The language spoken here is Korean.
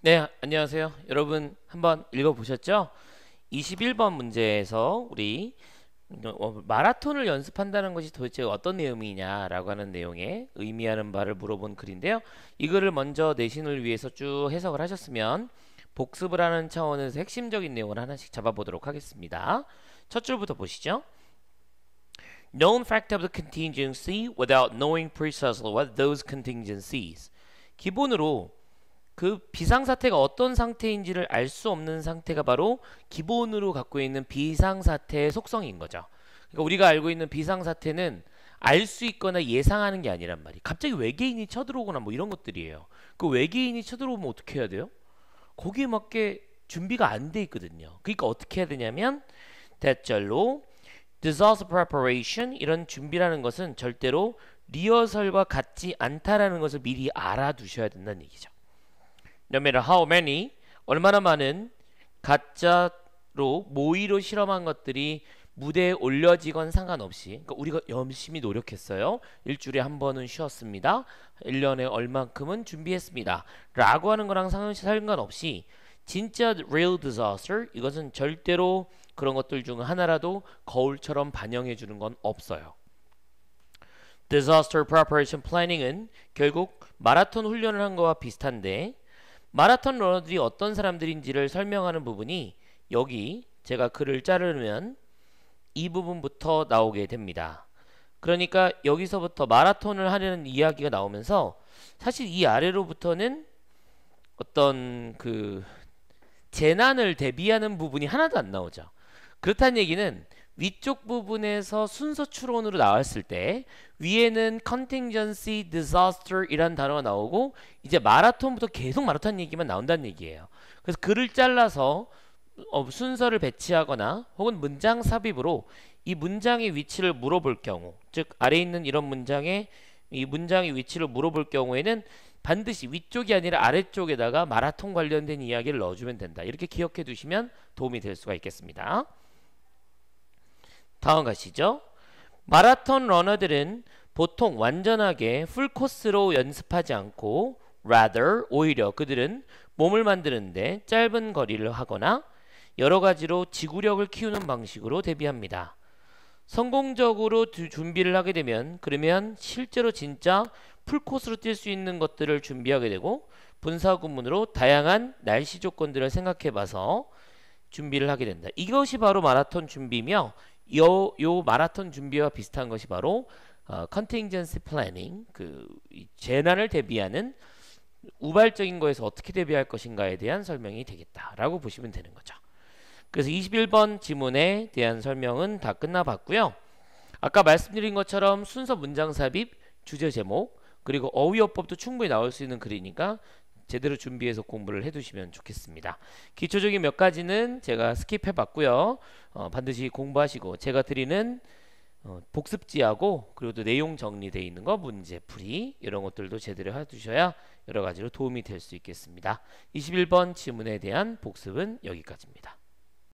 네, 안녕하세요. 여러분 한번 읽어보셨죠? 21번 문제에서 우리 어, 마라톤을 연습한다는 것이 도대체 어떤 내용이냐라고 하는 내용에 의미하는 바를 물어본 글인데요. 이 글을 먼저 내신을 위해서 쭉 해석을 하셨으면 복습을 하는 차원에서 핵심적인 내용을 하나씩 잡아보도록 하겠습니다. 첫 줄부터 보시죠. Known fact of the contingency without knowing precisely what those contingencies. 기본으로 그 비상사태가 어떤 상태인지를 알 수 없는 상태가 바로 기본으로 갖고 있는 비상사태의 속성인 거죠. 그러니까 우리가 알고 있는 비상사태는 알 수 있거나 예상하는 게 아니란 말이에요. 갑자기 외계인이 쳐들어오거나 뭐 이런 것들이에요. 그 외계인이 쳐들어오면 어떻게 해야 돼요? 거기에 맞게 준비가 안 돼 있거든요. 그러니까 어떻게 해야 되냐면 대절로 disaster preparation 이런 준비라는 것은 절대로 리허설과 같지 않다라는 것을 미리 알아두셔야 된다는 얘기죠. no matter how many 얼마나 많은 가짜로 모의로 실험한 것들이 무대에 올려지건 상관없이 그러니까 우리가 열심히 노력했어요. 일주일에 한 번은 쉬었습니다. 1년에 얼만큼은 준비했습니다. 라고 하는 거랑 상관없이 진짜 real disaster 이것은 절대로 그런 것들 중 하나라도 거울처럼 반영해 주는 건 없어요. disaster preparation planning은 결국 마라톤 훈련을 한 거와 비슷한데 마라톤 러너들이 어떤 사람들인지를 설명하는 부분이 여기 제가 글을 자르면 이 부분부터 나오게 됩니다. 그러니까 여기서부터 마라톤을 하려는 이야기가 나오면서 사실 이 아래로부터는 어떤 그 재난을 대비하는 부분이 하나도 안 나오죠. 그렇다는 얘기는 위쪽 부분에서 순서 추론으로 나왔을 때 위에는 contingency, disaster 이란 단어가 나오고 이제 마라톤부터 계속 마라톤 얘기만 나온다는 얘기예요. 그래서 글을 잘라서 어, 순서를 배치하거나 혹은 문장 삽입으로 이 문장의 위치를 물어볼 경우 즉 아래에 있는 이런 문장의 이 문장의 위치를 물어볼 경우에는 반드시 위쪽이 아니라 아래쪽에다가 마라톤 관련된 이야기를 넣어주면 된다. 이렇게 기억해 두시면 도움이 될 수가 있겠습니다. 다음 가시죠. 마라톤 러너들은 보통 완전하게 풀코스로 연습하지 않고 rather 오히려 그들은 몸을 만드는데 짧은 거리를 하거나 여러 가지로 지구력을 키우는 방식으로 대비합니다. 성공적으로 준비를 하게 되면 그러면 실제로 진짜 풀코스로 뛸 수 있는 것들을 준비하게 되고 분사구문으로 다양한 날씨 조건들을 생각해 봐서 준비를 하게 된다. 이것이 바로 마라톤 준비며 요, 요 마라톤 준비와 비슷한 것이 바로 어, 컨팅전시 플래닝 그 재난을 대비하는 우발적인 거에서 어떻게 대비할 것인가에 대한 설명이 되겠다라고 보시면 되는 거죠. 그래서 21번 지문에 대한 설명은 다 끝나봤고요. 아까 말씀드린 것처럼 순서 문장 삽입, 주제 제목, 그리고 어휘어법도 충분히 나올 수 있는 글이니까 제대로 준비해서 공부를 해두시면 좋겠습니다. 기초적인 몇 가지는 제가 스킵해봤고요. 어, 반드시 공부하시고 제가 드리는 어, 복습지하고 그리고 또 내용 정리되어 있는 거 문제풀이 이런 것들도 제대로 해두셔야 여러 가지로 도움이 될 수 있겠습니다. 21번 지문에 대한 복습은 여기까지입니다.